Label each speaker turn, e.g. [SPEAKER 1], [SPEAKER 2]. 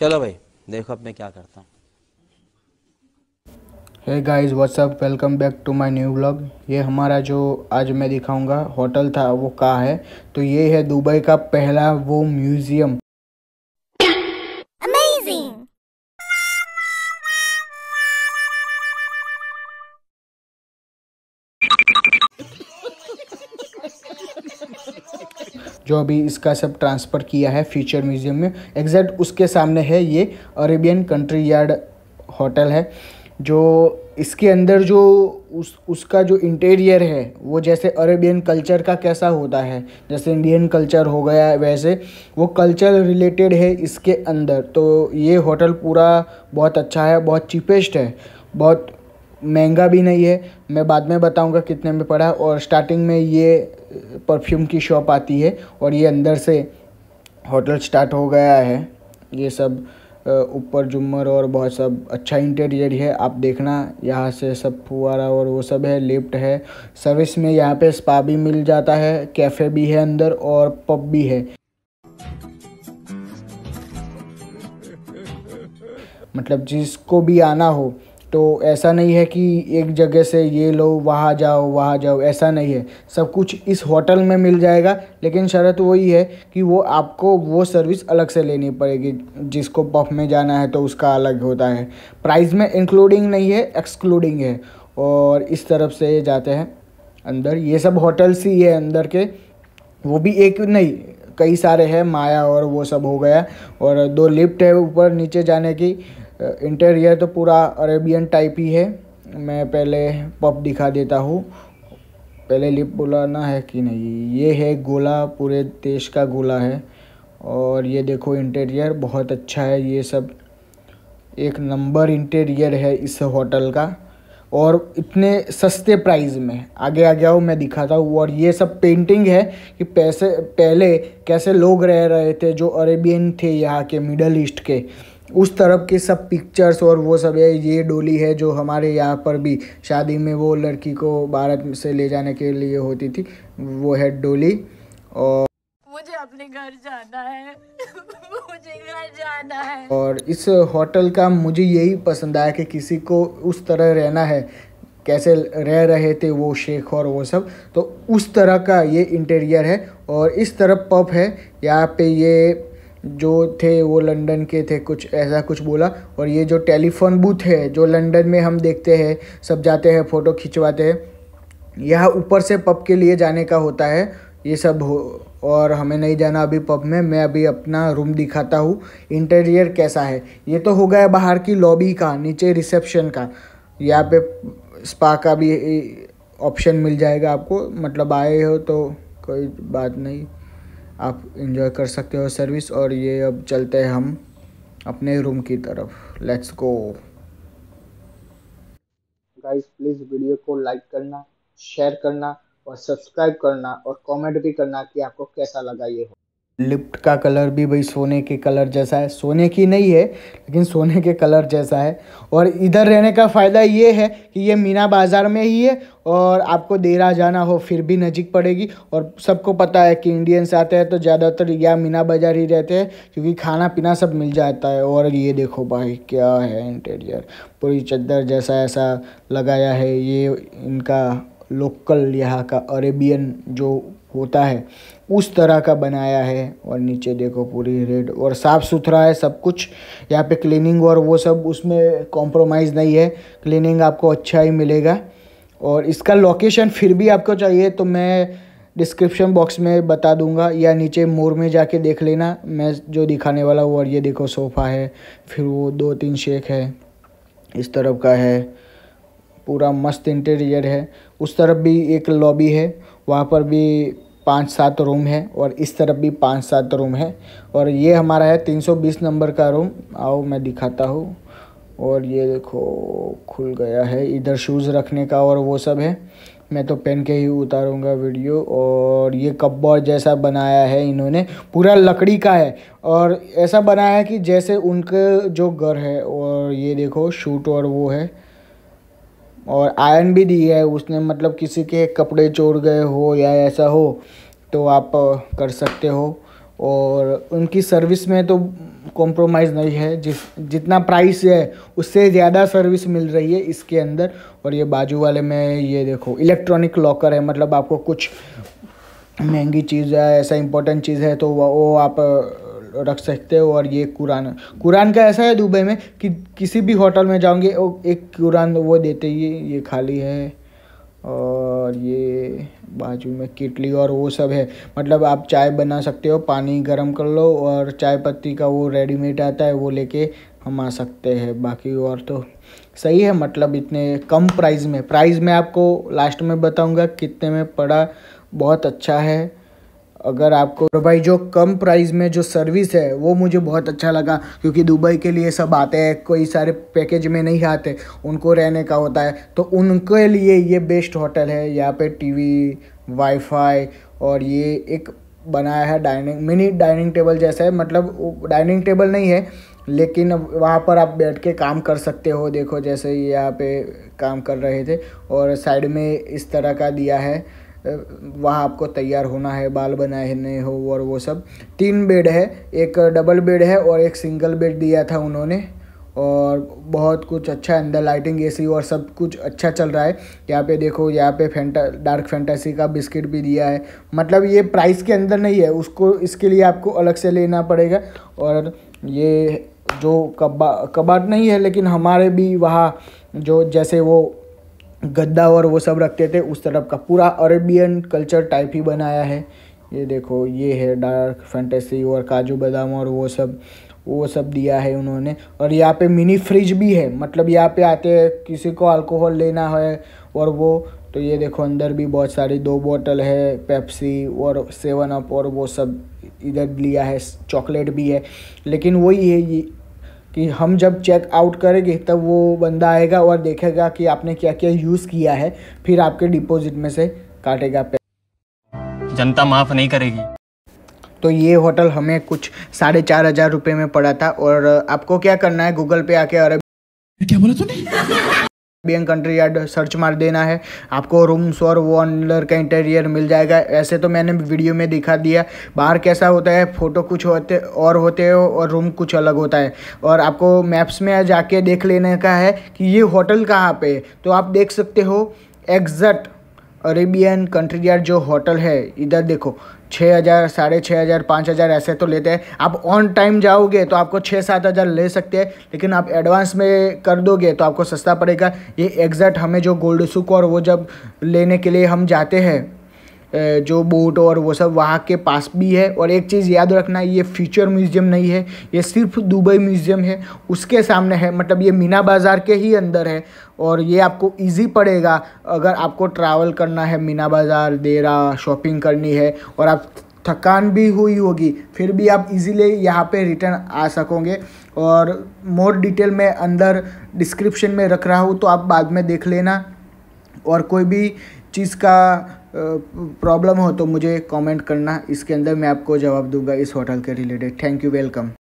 [SPEAKER 1] चलो भाई देखो अब मैं क्या करता हूँ है guys what's up welcome back to my new blog ये हमारा जो आज मैं दिखाऊंगा होटल था वो कहाँ है तो ये है दुबई का पहला वो म्यूज़ियम जो अभी इसका सब ट्रांसफ़र किया है फ्यूचर म्यूज़ियम में एग्जैक्ट उसके सामने है ये अरेबियन कंट्री यार्ड होटल है जो इसके अंदर जो उस उसका जो इंटीरियर है वो जैसे अरेबियन कल्चर का कैसा होता है जैसे इंडियन कल्चर हो गया है वैसे वो कल्चर रिलेटेड है इसके अंदर तो ये होटल पूरा बहुत अच्छा है बहुत चीपेस्ट है बहुत महंगा भी नहीं है मैं बाद में बताऊंगा कितने में पड़ा और स्टार्टिंग में ये परफ्यूम की शॉप आती है और ये अंदर से होटल स्टार्ट हो गया है ये सब ऊपर जुम्मर और बहुत सब अच्छा इंटीरियर है आप देखना यहाँ से सब फुआरा और वो सब है लिफ्ट है सर्विस में यहाँ पे स्पा भी मिल जाता है कैफ़े भी है अंदर और पब भी है मतलब जिसको भी आना हो तो ऐसा नहीं है कि एक जगह से ये लो वहाँ जाओ वहाँ जाओ ऐसा नहीं है सब कुछ इस होटल में मिल जाएगा लेकिन शर्त वही है कि वो आपको वो सर्विस अलग से लेनी पड़ेगी जिसको पफ में जाना है तो उसका अलग होता है प्राइस में इंक्लूडिंग नहीं है एक्सक्लूडिंग है और इस तरफ से जाते हैं अंदर ये सब होटल्स ही है अंदर के वो भी एक नहीं कई सारे हैं माया और वो सब हो गया और दो लिफ्ट है ऊपर नीचे जाने की इंटीरियर तो पूरा अरेबियन टाइप ही है मैं पहले पप दिखा देता हूँ पहले लिप बुलाना है कि नहीं ये है गोला पूरे देश का गोला है और ये देखो इंटीरियर बहुत अच्छा है ये सब एक नंबर इंटीरियर है इस होटल का और इतने सस्ते प्राइस में आगे आ गया हूँ मैं दिखाता हूँ और ये सब पेंटिंग है कि पैसे पहले कैसे लोग रह रहे थे जो अरेबियन थे यहाँ के मिडल ईस्ट के उस तरफ के सब पिक्चर्स और वो सब है ये डोली है जो हमारे यहाँ पर भी शादी में वो लड़की को भारत से ले जाने के लिए होती थी वो है डोली और मुझे अपने घर जाना है मुझे घर जाना है और इस होटल का मुझे यही पसंद आया कि किसी को उस तरह रहना है कैसे रह रहे थे वो शेख और वो सब तो उस तरह का ये इंटीरियर है और इस तरफ पब है यहाँ पे ये जो थे वो लंदन के थे कुछ ऐसा कुछ बोला और ये जो टेलीफोन बूथ है जो लंदन में हम देखते हैं सब जाते हैं फ़ोटो खिंचवाते हैं यह ऊपर से पब के लिए जाने का होता है ये सब हो और हमें नहीं जाना अभी पब में मैं अभी अपना रूम दिखाता हूँ इंटीरियर कैसा है ये तो हो गया बाहर की लॉबी का नीचे रिसेप्शन का यहाँ पे स्पा का भी ऑप्शन मिल जाएगा आपको मतलब आए हो तो कोई बात नहीं आप इंजॉय कर सकते हो सर्विस और ये अब चलते हैं हम अपने रूम की तरफ let's go guys please video को लाइक करना शेयर करना और सब्सक्राइब करना और कमेंट भी करना कि आपको कैसा लगा ये हो लिप्ट का कलर भी भाई सोने के कलर जैसा है सोने की नहीं है लेकिन सोने के कलर जैसा है और इधर रहने का फ़ायदा ये है कि ये मीना बाज़ार में ही है और आपको देरा जाना हो फिर भी नज़ीक पड़ेगी और सबको पता है कि इंडियंस आते हैं तो ज़्यादातर या मीना बाज़ार ही रहते हैं क्योंकि खाना पीना सब मिल जाता है और ये देखो भाई क्या है इंटीरियर पूरी चद्दर जैसा ऐसा लगाया है ये इनका लोकल यहाँ का अरेबियन जो होता है उस तरह का बनाया है और नीचे देखो पूरी रेड और साफ़ सुथरा है सब कुछ यहाँ पे क्लीनिंग और वो सब उसमें कॉम्प्रोमाइज़ नहीं है क्लीनिंग आपको अच्छा ही मिलेगा और इसका लोकेशन फिर भी आपको चाहिए तो मैं डिस्क्रिप्शन बॉक्स में बता दूंगा या नीचे मोर में जाके देख लेना मैं जो दिखाने वाला हूँ और ये देखो सोफ़ा है फिर वो दो तीन शेक है इस तरफ का है पूरा मस्त इंटीरियर है उस तरफ भी एक लॉबी है वहाँ पर भी पाँच सात रूम है और इस तरफ भी पाँच सात रूम है और ये हमारा है तीन सौ बीस नंबर का रूम आओ मैं दिखाता हूँ और ये देखो खुल गया है इधर शूज़ रखने का और वो सब है मैं तो पेन के ही उतारूंगा वीडियो और ये कपबोर्ड जैसा बनाया है इन्होंने पूरा लकड़ी का है और ऐसा बनाया है कि जैसे उनके जो घर है और ये देखो शूट और वो है और आयरन भी दी है उसने मतलब किसी के कपड़े चोर गए हो या ऐसा हो तो आप कर सकते हो और उनकी सर्विस में तो कॉम्प्रोमाइज़ नहीं है जिस जितना प्राइस है उससे ज़्यादा सर्विस मिल रही है इसके अंदर और ये बाजू वाले में ये देखो इलेक्ट्रॉनिक लॉकर है मतलब आपको कुछ महंगी चीज़ है ऐसा इंपॉर्टेंट चीज़ है तो वो आप रख सकते हो और ये कुरान कुरान का ऐसा है दुबई में कि किसी भी होटल में जाओगे एक कुरान वो देते ही ये खाली है और ये बाजू में किटली और वो सब है मतलब आप चाय बना सकते हो पानी गर्म कर लो और चाय पत्ती का वो रेडीमेड आता है वो लेके हम आ सकते हैं बाकी और तो सही है मतलब इतने कम प्राइस में प्राइस में आपको लास्ट में बताऊंगा कितने में पड़ा बहुत अच्छा है अगर आपको भाई जो कम प्राइस में जो सर्विस है वो मुझे बहुत अच्छा लगा क्योंकि दुबई के लिए सब आते हैं कोई सारे पैकेज में नहीं आते उनको रहने का होता है तो उनके लिए ये बेस्ट होटल है यहाँ पे टीवी वाईफाई और ये एक बनाया है डाइनिंग मिनी डाइनिंग टेबल जैसा है मतलब डाइनिंग टेबल नहीं है लेकिन वहाँ पर आप बैठ के काम कर सकते हो देखो जैसे यहाँ पे काम कर रहे थे और साइड में इस तरह का दिया है वहाँ आपको तैयार होना है बाल बनाने हो और वो सब तीन बेड है एक डबल बेड है और एक सिंगल बेड दिया था उन्होंने और बहुत कुछ अच्छा है अंदर लाइटिंग एसी और सब कुछ अच्छा चल रहा है यहाँ पे देखो यहाँ पे फैंटा डार्क फैंटासी का बिस्किट भी दिया है मतलब ये प्राइस के अंदर नहीं है उसको इसके लिए आपको अलग से लेना पड़ेगा और ये जो कबा कबाट नहीं है लेकिन हमारे भी वहाँ जो जैसे वो गद्दा और वो सब रखते थे उस तरफ का पूरा अरेबियन कल्चर टाइप ही बनाया है ये देखो ये है डार्क फैंटेसी और काजू बादाम और वो सब वो सब दिया है उन्होंने और यहाँ पे मिनी फ्रिज भी है मतलब यहाँ पे आते हैं किसी को अल्कोहल लेना है और वो तो ये देखो अंदर भी बहुत सारी दो बोतल है पेप्सी और सेवन अप और वो सब इधर लिया है चॉकलेट भी है लेकिन वही है ये कि हम जब चेक आउट करेंगे तब वो बंदा आएगा और देखेगा कि आपने क्या क्या यूज़ किया है फिर आपके डिपॉजिट में से काटेगा पैसा जनता माफ़ नहीं करेगी तो ये होटल हमें कुछ साढ़े चार हज़ार रुपये में पड़ा था और आपको क्या करना है गूगल पे आके अरे क्या बोला तूने बीएन कंट्री यार्ड सर्च मार देना है आपको रूम्स और वॉन्डर का इंटीरियर मिल जाएगा ऐसे तो मैंने वीडियो में दिखा दिया बाहर कैसा होता है फ़ोटो कुछ होते और होते हो और रूम कुछ अलग होता है और आपको मैप्स में जाके देख लेने का है कि ये होटल कहाँ पे है तो आप देख सकते हो एग्जैक्ट अरेबियन कंट्री यार जो होटल है इधर देखो छः हज़ार साढ़े छः हज़ार पाँच हज़ार ऐसे तो लेते हैं आप ऑन टाइम जाओगे तो आपको छः सात हज़ार ले सकते हैं लेकिन आप एडवांस में कर दोगे तो आपको सस्ता पड़ेगा ये एग्जैक्ट हमें जो गोल्ड सुक और वो जब लेने के लिए हम जाते हैं जो बोट और वो सब वहाँ के पास भी है और एक चीज़ याद रखना ये फ्यूचर म्यूज़ियम नहीं है ये सिर्फ दुबई म्यूज़ियम है उसके सामने है मतलब ये मीना बाज़ार के ही अंदर है और ये आपको इजी पड़ेगा अगर आपको ट्रैवल करना है मीना बाज़ार देरा शॉपिंग करनी है और आप थकान भी हुई होगी फिर भी आप इजीली यहाँ पे रिटर्न आ सकोगे और मोर डिटेल मैं अंदर डिस्क्रिप्शन में रख रहा हूँ तो आप बाद में देख लेना और कोई भी चीज़ का प्रॉब्लम हो तो मुझे कमेंट करना इसके अंदर मैं आपको जवाब दूंगा इस होटल के रिलेटेड थैंक यू वेलकम